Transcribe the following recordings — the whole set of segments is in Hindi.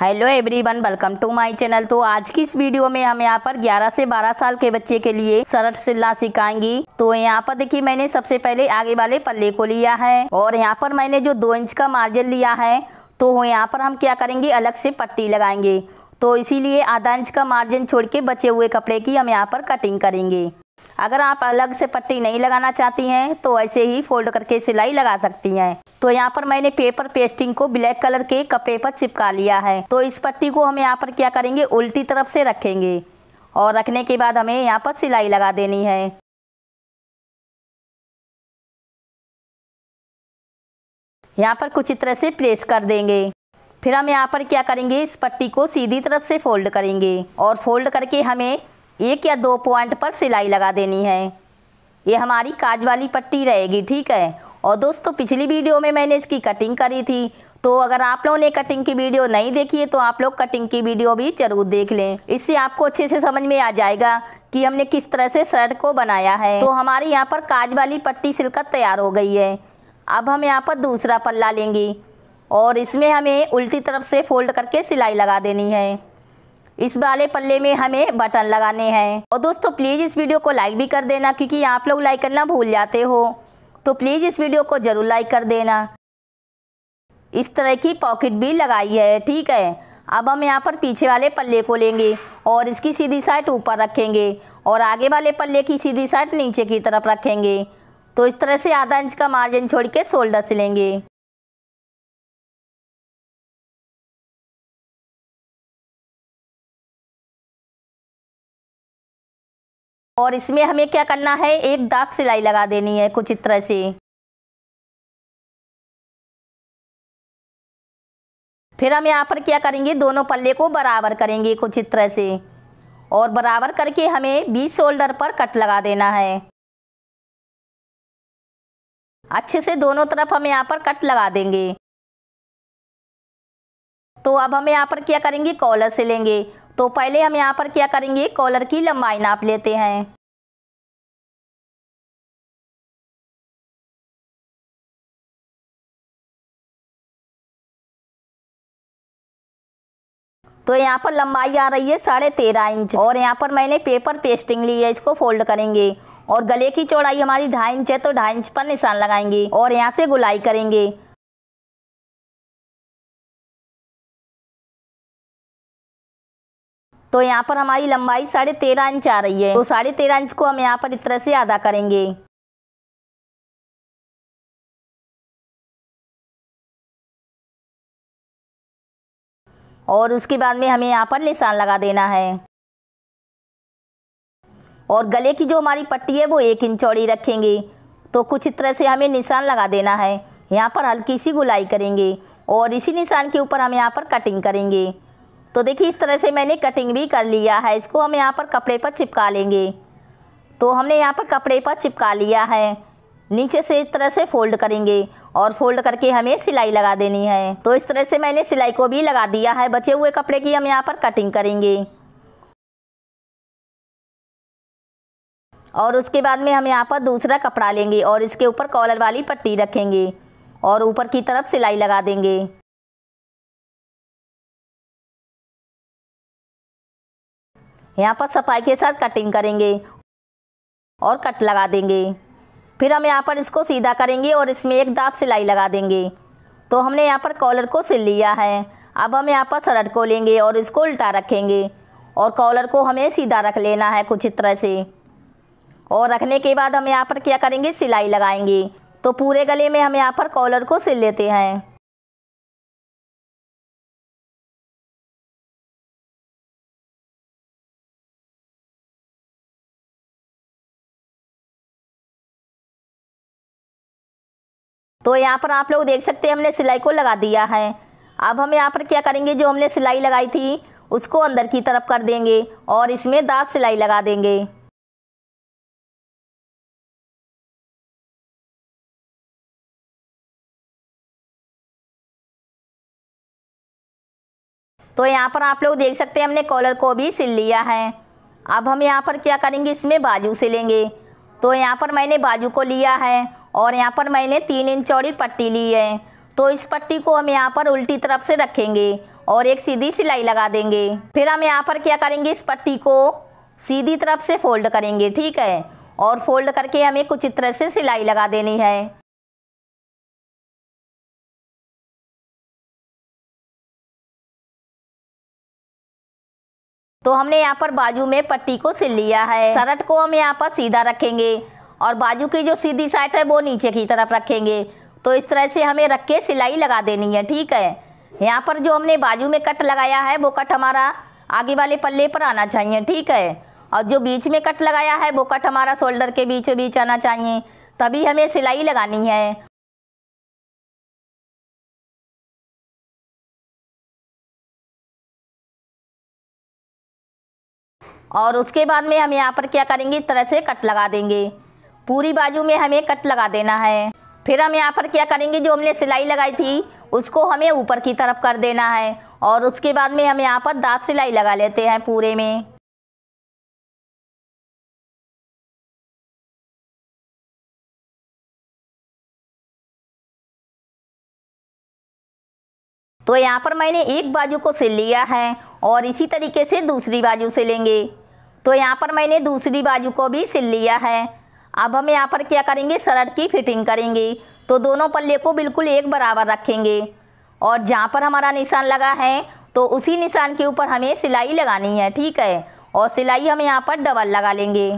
hello everyone welcome to my channel तो आज की इस वीडियो में हम यहाँ पर 11 से 12 साल के बच्चे के लिए शर्ट सिलना सिखाएंगी तो यहाँ पर देखिए मैंने सबसे पहले आगे वाले पल्ले को लिया है और यहाँ पर मैंने जो दो इंच का मार्जिन लिया है तो यहाँ पर हम क्या करेंगे अलग से पट्टी लगाएंगे तो इसीलिए आधा इंच का मार्जिन छोड़ के बचे हुए कपड़े की हम यहाँ पर कटिंग करेंगे अगर आप अलग से पट्टी नहीं लगाना चाहती हैं तो ऐसे ही फोल्ड करके सिलाई लगा सकती हैं तो यहाँ पर मैंने पेपर पेस्टिंग को ब्लैक कलर के कपड़े पर चिपका लिया है तो इस पट्टी को हम यहाँ पर क्या करेंगे उल्टी तरफ से रखेंगे और रखने के बाद हमें यहाँ पर सिलाई लगा देनी है यहाँ पर कुछ तरह से प्रेस कर देंगे फिर हम यहाँ पर क्या करेंगे इस पट्टी को सीधी तरफ से फोल्ड करेंगे और फोल्ड करके हमें एक या दो पॉइंट पर सिलाई लगा देनी है ये हमारी काज वाली पट्टी रहेगी ठीक है और दोस्तों पिछली वीडियो में मैंने इसकी कटिंग करी थी तो अगर आप लोगों ने कटिंग की वीडियो नहीं देखी है तो आप लोग कटिंग की वीडियो भी जरूर देख लें इससे आपको अच्छे से समझ में आ जाएगा कि हमने किस तरह से शर्ट को बनाया है तो हमारे यहाँ पर काज वाली पट्टी सिलकर तैयार हो गई है अब हम यहाँ पर दूसरा पल्ला लेंगे और इसमें हमें उल्टी तरफ से फोल्ड करके सिलाई लगा देनी है इस वाले पल्ले में हमें बटन लगाने हैं और दोस्तों प्लीज़ इस वीडियो को लाइक भी कर देना क्योंकि आप लोग लाइक करना भूल जाते हो तो प्लीज़ इस वीडियो को ज़रूर लाइक कर देना इस तरह की पॉकेट भी लगाई है ठीक है अब हम यहाँ पर पीछे वाले पल्ले को लेंगे और इसकी सीधी साइड ऊपर रखेंगे और आगे वाले पल्ले की सीधी साइड नीचे की तरफ रखेंगे तो इस तरह से आधा इंच का मार्जिन छोड़ के शोल्डर सिलेंगे और इसमें हमें क्या करना है एक दाग सिलाई लगा देनी है कुछ इस तरह से फिर हम यहाँ पर क्या करेंगे दोनों पल्ले को बराबर करेंगे कुछ इस तरह से और बराबर करके हमें बीस शोल्डर पर कट लगा देना है अच्छे से दोनों तरफ हम यहाँ पर कट लगा देंगे तो अब हम यहाँ पर क्या करेंगे कॉलर से लेंगे तो पहले हम यहाँ पर क्या करेंगे कॉलर की लंबाई नाप लेते हैं तो यहाँ पर लंबाई आ रही है साढ़े तेरह इंच और यहाँ पर मैंने पेपर पेस्टिंग ली है इसको फोल्ड करेंगे और गले की चौड़ाई हमारी ढाई इंच है तो ढाई इंच पर निशान लगाएंगे और यहाँ से गुलाई करेंगे तो यहाँ पर हमारी लंबाई साढ़े तेरह इंच आ रही है तो साढ़े तेरह इंच को हम यहाँ पर इस तरह से आधा करेंगे और उसके बाद में हमें यहाँ पर निशान लगा देना है और गले की जो हमारी पट्टी है वो एक इंच चौड़ी रखेंगे तो कुछ इस तरह से हमें निशान लगा देना है यहाँ पर हल्की सी गुलाई करेंगे और इसी निशान के ऊपर हम यहाँ पर कटिंग करेंगे तो देखिए इस तरह से मैंने कटिंग भी कर लिया है इसको हम यहाँ पर कपड़े पर चिपका लेंगे तो हमने यहाँ पर कपड़े पर चिपका लिया है नीचे से इस तरह से फोल्ड करेंगे और फोल्ड करके हमें सिलाई लगा देनी है तो इस तरह से मैंने सिलाई को भी लगा दिया है बचे हुए कपड़े की हम यहाँ पर कटिंग करेंगे और उसके बाद में हम यहाँ पर दूसरा कपड़ा लेंगे और इसके ऊपर कॉलर वाली पट्टी रखेंगे और ऊपर की तरफ सिलाई लगा देंगे यहाँ पर सफाई के साथ कटिंग करेंगे और कट लगा देंगे फिर हम यहाँ पर इसको सीधा करेंगे और इसमें एक दाप सिलाई लगा देंगे तो हमने यहाँ पर कॉलर को सिल लिया है अब हम यहाँ पर सरट को लेंगे और इसको उल्टा रखेंगे और कॉलर को हमें सीधा रख लेना है कुछ इस तरह से और रखने के बाद हम यहाँ पर क्या करेंगे सिलाई लगाएंगे तो पूरे गले में हम यहाँ पर कॉलर को सिल लेते हैं तो यहाँ पर आप लोग देख सकते हैं हमने सिलाई को लगा दिया है अब हम यहाँ पर क्या करेंगे जो हमने सिलाई लगाई थी उसको अंदर की तरफ कर देंगे और इसमें दाँत सिलाई लगा देंगे तो यहाँ पर आप लोग देख सकते हैं हमने कॉलर को भी सिल लिया है अब हम यहाँ पर क्या करेंगे इसमें बाजू सिलेंगे तो यहाँ पर मैंने बाजू को लिया है और यहाँ पर मैंने तीन इंच चौड़ी पट्टी ली है तो इस पट्टी को हम यहाँ पर उल्टी तरफ से रखेंगे और एक सीधी सिलाई लगा देंगे फिर हम यहाँ पर क्या करेंगे इस पट्टी को सीधी तरफ से फोल्ड करेंगे ठीक है और फोल्ड करके हमें कुछ इस तरह से सिलाई लगा देनी है तो हमने यहाँ पर बाजू में पट्टी को सिल लिया है सरट को हम यहाँ पर सीधा रखेंगे और बाजू की जो सीधी साइड है वो नीचे की तरफ रखेंगे तो इस तरह से हमें रख के सिलाई लगा देनी है ठीक है यहाँ पर जो हमने बाजू में कट लगाया है वो कट हमारा आगे वाले पल्ले पर आना चाहिए ठीक है और जो बीच में कट लगाया है वो कट हमारा शोल्डर के बीचों बीच आना चाहिए तभी हमें सिलाई लगानी है और उसके बाद में हम यहाँ पर क्या करेंगे इस तरह से कट लगा देंगे पूरी बाजू में हमें कट लगा देना है फिर हम यहाँ पर क्या करेंगे जो हमने सिलाई लगाई थी उसको हमें ऊपर की तरफ कर देना है और उसके बाद में हम यहाँ पर दाब सिलाई लगा लेते हैं पूरे में तो यहाँ पर मैंने एक बाजू को सिल लिया है और इसी तरीके से दूसरी बाजू सिलेंगे तो यहाँ पर मैंने दूसरी बाजू को भी सिल लिया है अब हम यहाँ पर क्या करेंगे शर्ट की फिटिंग करेंगे तो दोनों पल्ले को बिल्कुल एक बराबर रखेंगे और जहाँ पर हमारा निशान लगा है तो उसी निशान के ऊपर हमें सिलाई लगानी है ठीक है और सिलाई हम यहाँ पर डबल लगा लेंगे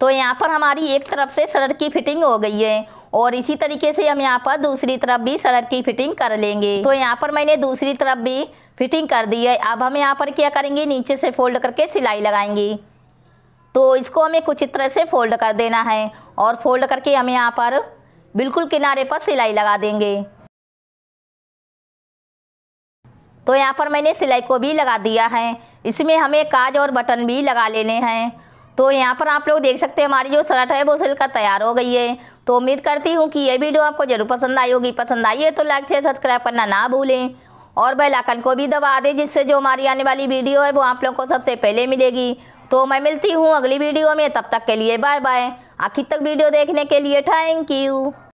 तो यहाँ पर हमारी एक तरफ से शर्ट की फिटिंग हो गई है और इसी तरीके से हम यहाँ पर दूसरी तरफ भी शर्ट की फिटिंग कर लेंगे तो यहाँ पर मैंने दूसरी तरफ भी फिटिंग कर दी है अब हम यहाँ पर क्या करेंगे नीचे से फोल्ड करके सिलाई लगाएंगे तो इसको हमें कुछ इस तरह से फोल्ड कर देना है और फोल्ड करके हम यहाँ पर बिल्कुल किनारे पर सिलाई लगा देंगे तो यहाँ पर मैंने सिलाई को भी लगा दिया है इसमें हमें काज और बटन भी लगा लेने हैं तो यहाँ पर आप लोग देख सकते हैं हमारी जो शर्ट है वो सिलकर तैयार हो गई है तो उम्मीद करती हूँ कि ये वीडियो आपको जरूर पसंद आई होगी पसंद आई है तो लाइक शेयर सब्सक्राइब करना ना भूलें और बेल आइकन को भी दबा दें जिससे जो हमारी आने वाली वीडियो है वो आप लोगों को सबसे पहले मिलेगी तो मैं मिलती हूँ अगली वीडियो में तब तक के लिए बाय बाय आखिर तक वीडियो देखने के लिए थैंक यू